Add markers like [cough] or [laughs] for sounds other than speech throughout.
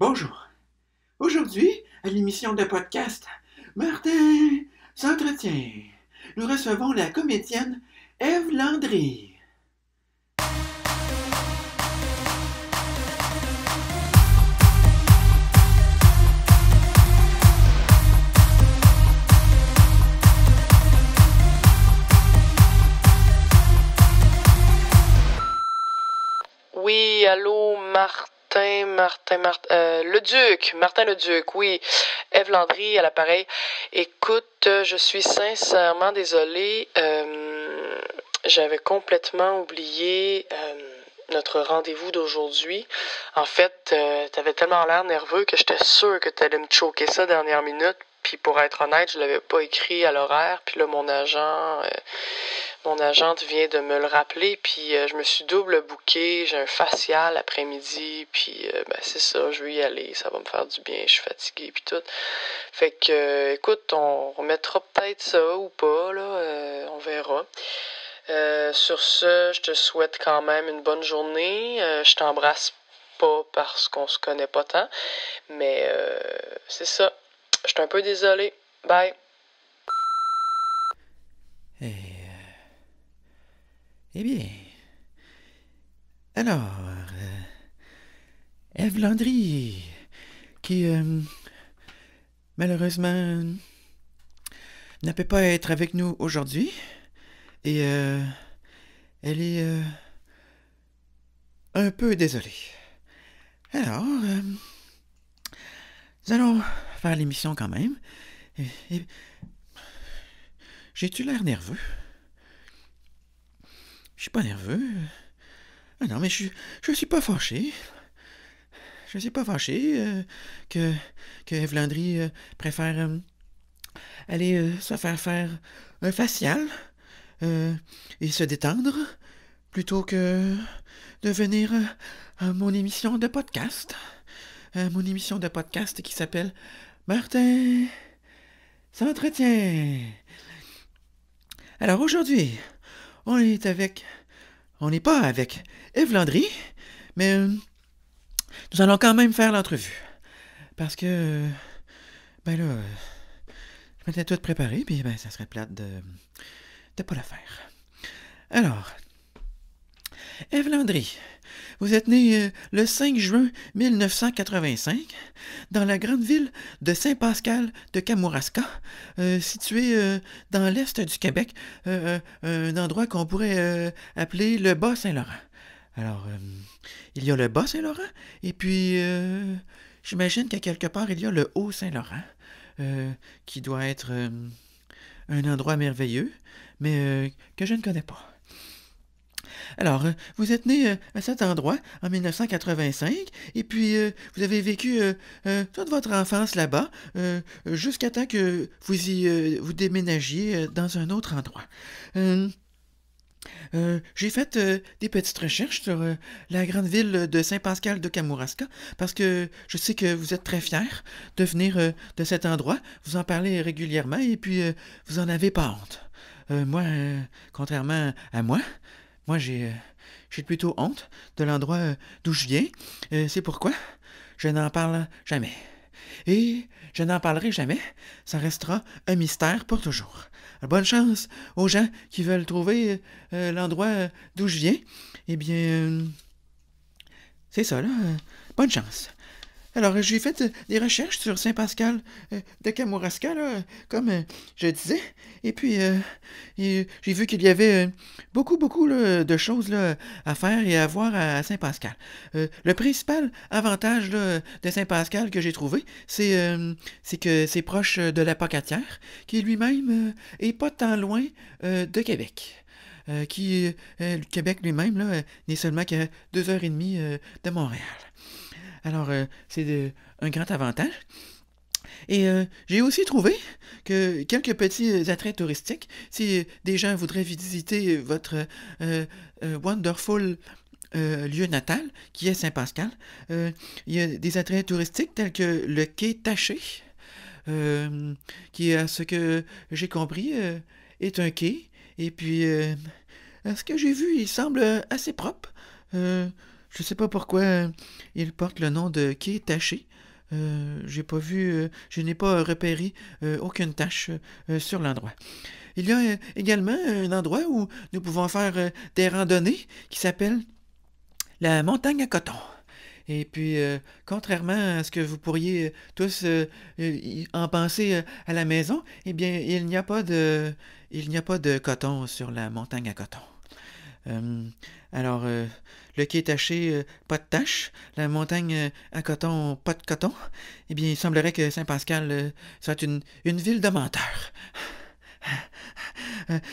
Bonjour. Aujourd'hui, à l'émission de podcast Martin s'entretient, nous recevons la comédienne Eve Landry. Oui, allô, Martin. Martin, Martin, Martin, euh, le Duc, Martin le Duc, oui. Eve Landry à l'appareil. Écoute, je suis sincèrement désolée. Euh, j'avais complètement oublié euh, notre rendez-vous d'aujourd'hui. En fait, tu avais tellement l'air nerveux que j'étais sûr que allais me choquer ça dernière minute. Puis pour être honnête, je l'avais pas écrit à l'horaire. Puis là, mon agent mon agente vient de me le rappeler, puis euh, je me suis double bouquée, j'ai un facial après-midi, puis euh, ben, c'est ça, je vais y aller, ça va me faire du bien, je suis fatiguée, puis tout. Fait que, euh, écoute, on remettra peut-être ça ou pas, là, on verra. sur ce, je te souhaite quand même une bonne journée. je t'embrasse pas parce qu'on se connaît pas tant, mais c'est ça. Je suis un peu désolé. Bye. Eh bien. Alors. Euh, Eve Landry, qui euh, malheureusement ne peut pas être avec nous aujourd'hui. Et euh, elle est un peu désolée. Alors, nous allons faire l'émission quand même. J'ai-tu l'air nerveux? Je suis pas nerveux. Ah non, mais je, je suis pas fâché. Je suis pas fâché euh, que, que Eve euh, préfère euh, aller se faire faire un facial et se détendre plutôt que de venir à mon émission de podcast. mon émission de podcast qui s'appelle Martin s'entretient. Alors aujourd'hui, on est avec. On n'est pas avec Eve Landry, mais euh, nous allons quand même faire l'entrevue. Parce que. Ben là. Je m'étais tout préparé, puis ben, ça serait plate de. de pas le faire. Alors, Eve Landry, vous êtes né euh, le 5 juin 1985 dans la grande ville de Saint-Pascal de Kamouraska, euh, située euh, dans l'est du Québec, un endroit qu'on pourrait appeler le Bas-Saint-Laurent. Alors, il y a le Bas-Saint-Laurent, et puis j'imagine qu'à quelque part, il y a le Haut-Saint-Laurent, qui doit être un endroit merveilleux, mais que je ne connais pas. Alors, euh, vous êtes né euh, à cet endroit en 1985, et puis euh, vous avez vécu toute votre enfance là-bas, jusqu'à temps que vous y vous déménagiez dans un autre endroit. j'ai fait des petites recherches sur la grande ville de Saint-Pascal de Kamouraska parce que je sais que vous êtes très fier de venir de cet endroit. Vous en parlez régulièrement et puis vous en avez pas honte. moi, contrairement à moi, moi, j'ai euh, j'ai plutôt honte de l'endroit euh, d'où je viens. Euh, c'est pourquoi je n'en parle jamais. Et je n'en parlerai jamais. Ça restera un mystère pour toujours. Bonne chance aux gens qui veulent trouver l'endroit d'où je viens. Eh bien, c'est ça, là. Bonne chance. Alors, j'ai fait euh, des recherches sur Saint-Pascal euh, de Kamouraska, comme euh, je disais. Et puis, j'ai vu qu'il y avait beaucoup, beaucoup de choses à faire et à voir à Saint-Pascal. le principal avantage de Saint-Pascal que j'ai trouvé, c'est que c'est proche de la Pocatière, qui lui-même est pas tant loin de Québec. qui, le Québec lui-même, n'est seulement qu'à deux heures et demie de Montréal. Alors, euh, c'est un grand avantage. Et euh, j'ai aussi trouvé que quelques petits euh, attraits touristiques, si des gens voudraient visiter votre wonderful lieu natal, qui est Saint-Pascal, il y a des attraits touristiques tels que le quai Taché, qui, à ce que j'ai compris, est un quai. Et puis, à ce que j'ai vu, il semble assez propre. Je sais pas pourquoi euh, il porte le nom de qui est taché. Euh, j'ai pas vu, euh, je n'ai pas repéré aucune tache sur l'endroit. Il y a également un endroit où nous pouvons faire des randonnées qui s'appelle la montagne à coton. Et puis, contrairement à ce que vous pourriez tous en penser à la maison, eh bien, il n'y a pas de, il n'y a pas de coton sur la montagne à coton. alors, le quai taché, euh, pas de tache, la montagne euh, à coton, pas de coton, eh bien, il semblerait que Saint-Pascal euh, soit une, ville de menteurs. [laughs]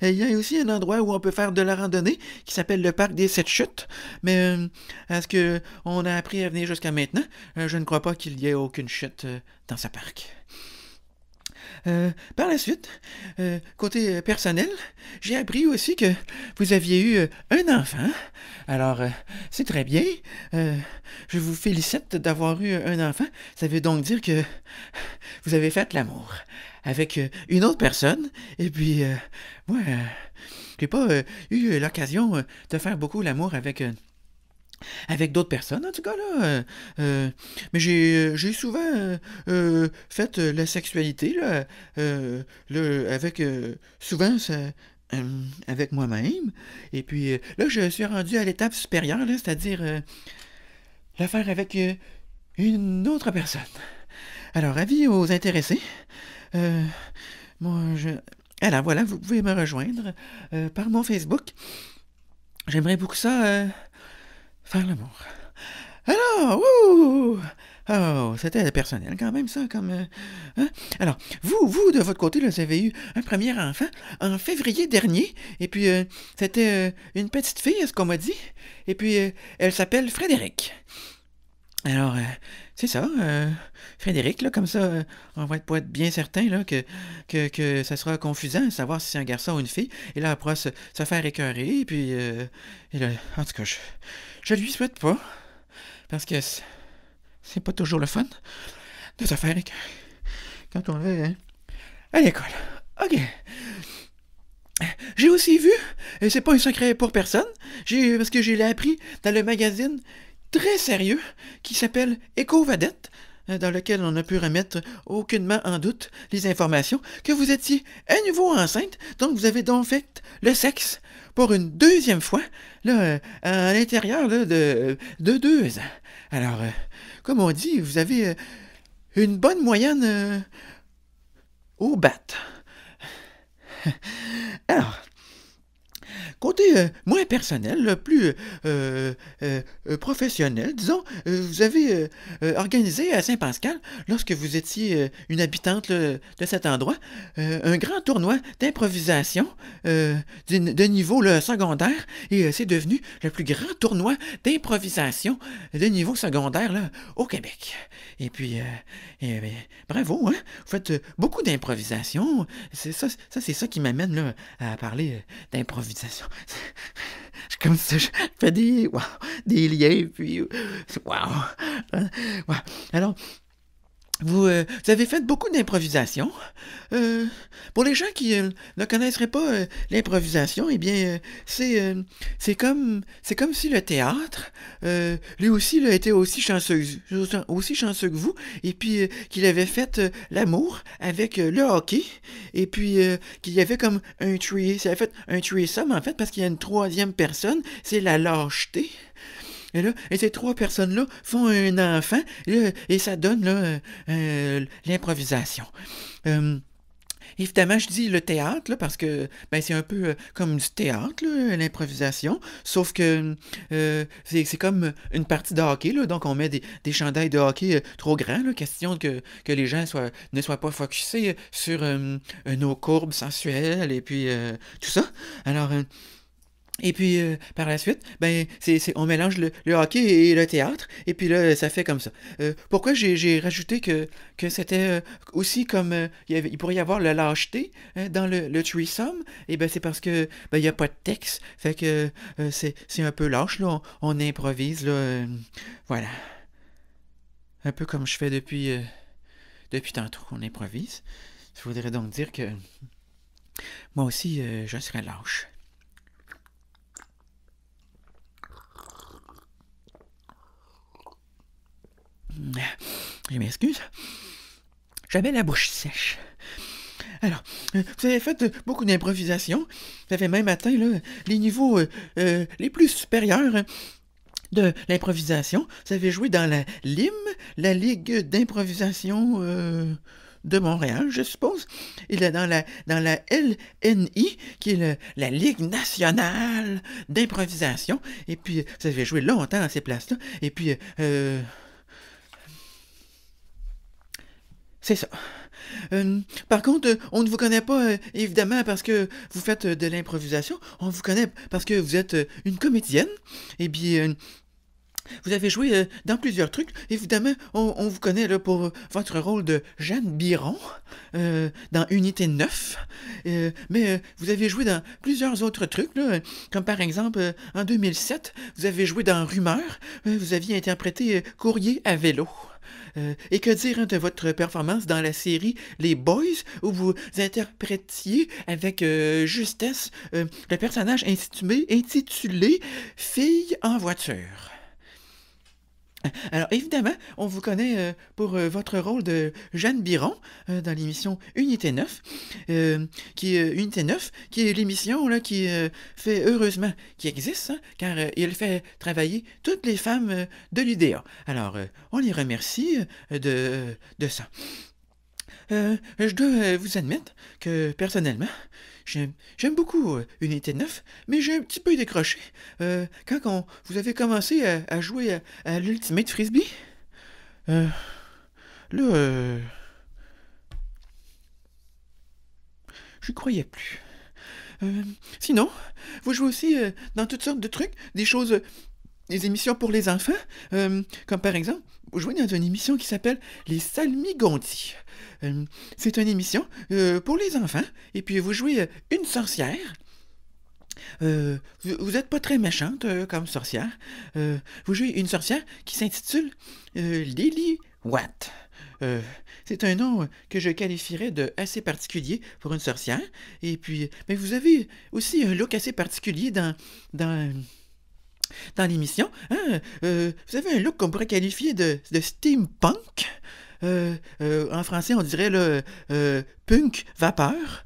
Il y a aussi un endroit où on peut faire de la randonnée qui s'appelle le parc des Sept Chutes, mais à ce que on a appris à venir jusqu'à maintenant, je ne crois pas qu'il y ait aucune chute dans ce parc. Euh, par la suite, euh, côté euh, personnel, j'ai appris aussi que vous aviez eu un enfant. Alors, c'est très bien. je vous félicite d'avoir eu un enfant. Ça veut donc dire que vous avez fait l'amour avec une autre personne. Et puis, moi, j'ai pas eu l'occasion de faire beaucoup l'amour avec avec d'autres personnes, en tout cas, là. Euh, euh, mais j'ai euh, souvent fait la sexualité, là, avec... souvent, ça... avec moi-même. Et puis là, je suis rendu à l'étape supérieure, c'est-à-dire l'affaire avec une autre personne. Alors, avis aux intéressés. moi, je... Alors voilà, vous pouvez me rejoindre par mon Facebook. J'aimerais beaucoup ça. Faire l'amour. Alors, ouh! Oh, c'était personnel quand même, ça, comme... Euh, hein? Alors, vous, vous, de votre côté, vous avez eu un premier enfant en février dernier, et puis euh, c'était euh, une petite fille, est ce qu'on m'a dit, et puis elle s'appelle Frédéric. Alors, c'est ça, Frédéric, là, comme ça, on va être, être bien certain là, que, que, ça sera confusant, savoir si c'est un garçon ou une fille, et là, elle pourra se, faire écœurer, et puis... en tout cas, je... Je lui souhaite pas, parce que c'est pas toujours le fun de se faire quand on est hein. à l'école. Ok. J'ai aussi vu, et c'est pas un secret pour personne, j'ai, parce que j'ai appris dans le magazine très sérieux qui s'appelle Eco vadette euh, dans lequel on a pu remettre aucunement en doute les informations que vous étiez à nouveau enceinte, donc vous avez donc fait le sexe pour une deuxième fois là, euh, à l'intérieur de, de, deux ans. Alors, euh, comme on dit, vous avez une bonne moyenne au bat. [laughs] Alors, côté euh, moins personnel, plus euh, euh, professionnel, disons, vous avez organisé à Saint-Pascal, lorsque vous étiez une habitante de cet endroit, un grand tournoi d'improvisation de niveau secondaire, et c'est devenu le plus grand tournoi d'improvisation de niveau secondaire au Québec. Et puis, ben, bravo, hein? vous faites beaucoup d'improvisation. ça c'est ça qui m'amène à parler d'improvisation comme ça, je fais des, wow, des liens, puis waouh. Wow. Euh, Alors, euh, vous, avez fait beaucoup d'improvisation. Euh, pour les gens qui euh, ne connaisseraient pas l'improvisation, eh bien, c'est comme c'est comme si le théâtre, lui aussi, a était aussi chanceux, aussi chanceux que vous, et puis qu'il avait fait l'amour avec le hockey, et puis qu'il y avait comme un tuer ça fait un threesome en fait, parce qu'il y a une troisième personne, c'est la lâcheté. Et là, ces trois personnes-là font un enfant, et, ça donne euh, euh, l'improvisation. Euh, évidemment, je dis le théâtre, parce que ben, c'est un peu comme du théâtre, l'improvisation, sauf que c'est, comme une partie de hockey, donc on met des, des chandails de hockey trop grands, question que, les gens ne soient pas focusés sur nos courbes sensuelles et puis tout ça. Alors, et puis, euh, par la suite, ben, c'est, on mélange le, hockey et le théâtre, et puis là, ça fait comme ça. Euh, pourquoi j'ai, rajouté que, c'était euh, aussi comme il, pourrait y avoir le lâcheté hein, dans le, le threesome? Et eh ben, c'est parce que ben, il n'y a pas de texte, fait que c'est, un peu lâche, là, on, improvise, là, voilà. Un peu comme je fais depuis, depuis tantôt On improvise. Je voudrais donc dire que moi aussi, je serais lâche. je m'excuse, j'avais la bouche sèche. Alors, euh, vous avez fait euh, beaucoup d'improvisation. Vous avez même atteint là, les niveaux euh, les plus supérieurs hein, de l'improvisation. Vous avez joué dans la LIM, la Ligue d'improvisation de Montréal, je suppose. Et là, dans la, dans la LNI, qui est la Ligue nationale d'improvisation. Et puis, vous avez joué longtemps à ces places-là. Et puis, C'est ça. Euh, par contre, on ne vous connaît pas euh, évidemment parce que vous faites euh, de l'improvisation. On vous connaît parce que vous êtes une comédienne. Et eh bien, vous avez joué dans plusieurs trucs. Évidemment, on, vous connaît pour votre rôle de Jeanne Biron dans Unité 9. mais vous avez joué dans plusieurs autres trucs, comme par exemple en 2007, vous avez joué dans Rumeur. vous aviez interprété Courrier à vélo. Euh, et que dire hein, de votre performance dans la série Les Boys, où vous interprétiez avec euh, justesse euh, le personnage intitulé Fille en voiture [laughs] Alors évidemment, on vous connaît euh, pour euh, votre rôle de Jeanne Biron euh, dans l'émission Unité 9, qui est Unité 9, qui est l'émission là qui fait heureusement qui existe, hein, car il fait travailler toutes les femmes de l'UDA. Alors on les remercie de de ça. Euh, je dois euh, vous admettre que personnellement, j'aime beaucoup euh, Unité 9, mais j'ai un petit peu décroché quand vous avez commencé à, jouer à, l'Ultimate Frisbee. là, je croyais plus. sinon, vous jouez aussi dans toutes sortes de trucs, des choses les émissions pour les enfants, euh, comme par exemple, vous jouez dans une émission qui s'appelle Les Salmigondis. Euh, c'est une émission euh, pour les enfants, et puis vous jouez une sorcière. vous n'êtes pas très méchante comme sorcière. vous jouez une sorcière qui s'intitule Lily Watt. c'est un nom que je qualifierais de assez particulier pour une sorcière. Et puis, mais vous avez aussi un look assez particulier dans, dans dans l'émission. Hein, euh, vous avez un look qu'on pourrait qualifier de, steampunk. Euh, euh, en français, on dirait le punk vapeur.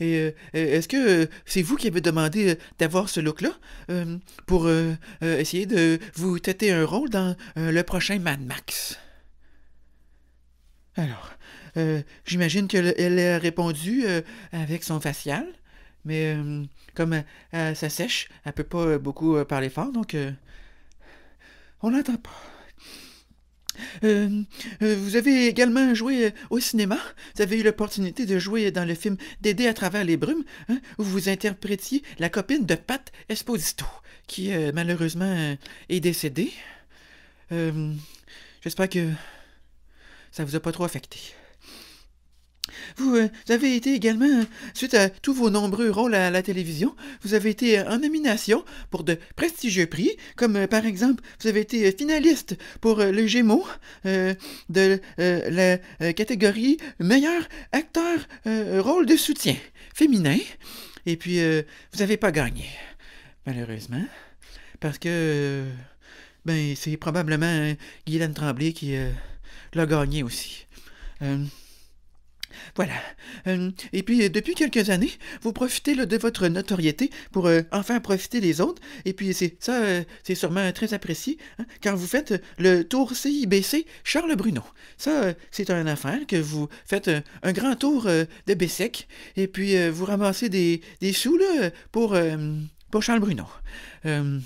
et est-ce que c'est vous qui avez demandé d'avoir ce look-là pour essayer de vous têter un rôle dans le prochain Mad Max Alors, j'imagine qu'elle a répondu avec son facial, mais comme euh, euh, ça sèche, elle peut pas euh, beaucoup parler fort, donc on l'entend pas. vous avez également joué au cinéma. Vous avez eu l'opportunité de jouer dans le film Dédé à travers les brumes, hein? où vous interprétiez la copine de Pat Esposito, qui malheureusement est décédée. J'espère que ça vous a pas trop affecté. Euh, vous avez été également, euh, suite à tous vos nombreux rôles à la télévision, vous avez été euh, en nomination pour de prestigieux prix, comme par exemple, vous avez été finaliste pour le Gémeaux de la catégorie meilleur acteur rôle de soutien féminin. Et puis, vous n'avez pas gagné, malheureusement, parce que, ben, c'est probablement Guylaine Tremblay qui l'a gagné aussi. Voilà. Euh, et puis, euh, depuis quelques années, vous profitez de votre notoriété pour euh, enfin profiter des autres. Et puis, c'est ça, c'est sûrement très apprécié quand hein, vous faites le tour CIBC Charles Bruno. Ça, c'est un affaire que vous faites un grand tour de Bessec. E et puis, vous ramassez des, des sous pour, pour Charles Bruno. ben,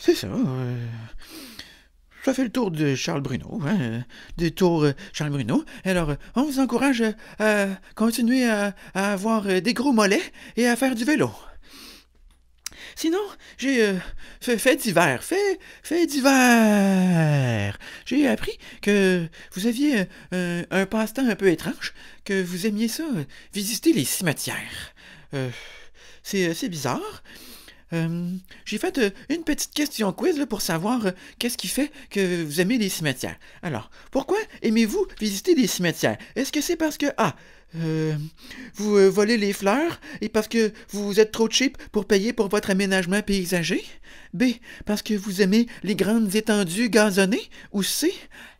c'est ça. ça fait le tour de Charles Bruno, hein, des euh, Charles Bruno. Alors, on vous encourage euh, à continuer à, avoir euh, des gros mollets et à faire du vélo. Sinon, j'ai fait, fait d'hiver, fait, fait d'hiver. J'ai appris que vous aviez un passe-temps un peu étrange, que vous aimiez ça, visiter les cimetières. c'est bizarre. Euh, j'ai fait euh, une petite question quiz pour savoir euh, qu'est-ce qui fait que vous aimez les cimetières. Alors, pourquoi aimez-vous visiter des cimetières? Est-ce que c'est parce que A. Ah, vous volez les fleurs et parce que vous êtes trop cheap pour payer pour votre aménagement paysager? B. Parce que vous aimez les grandes étendues gazonnées? Ou C.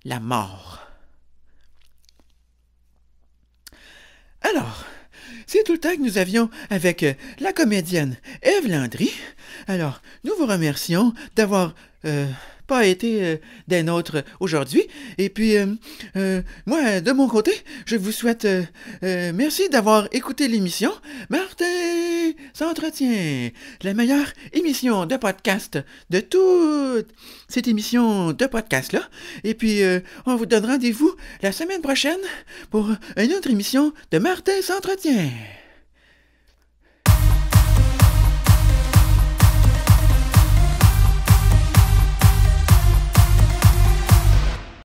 La mort? Alors, c'est tout le temps que nous avions avec euh, la comédienne Eve Landry. Alors, nous vous remercions d'avoir... Euh, pas été euh, des nôtres aujourd'hui. Et puis, euh, euh, moi, de mon côté, je vous souhaite euh, merci d'avoir écouté l'émission. Martin s'entretient, la meilleure émission de podcast de toute cette émission de podcast-là. Et puis, on vous donne rendez-vous la semaine prochaine pour une autre émission de Martin s'entretient.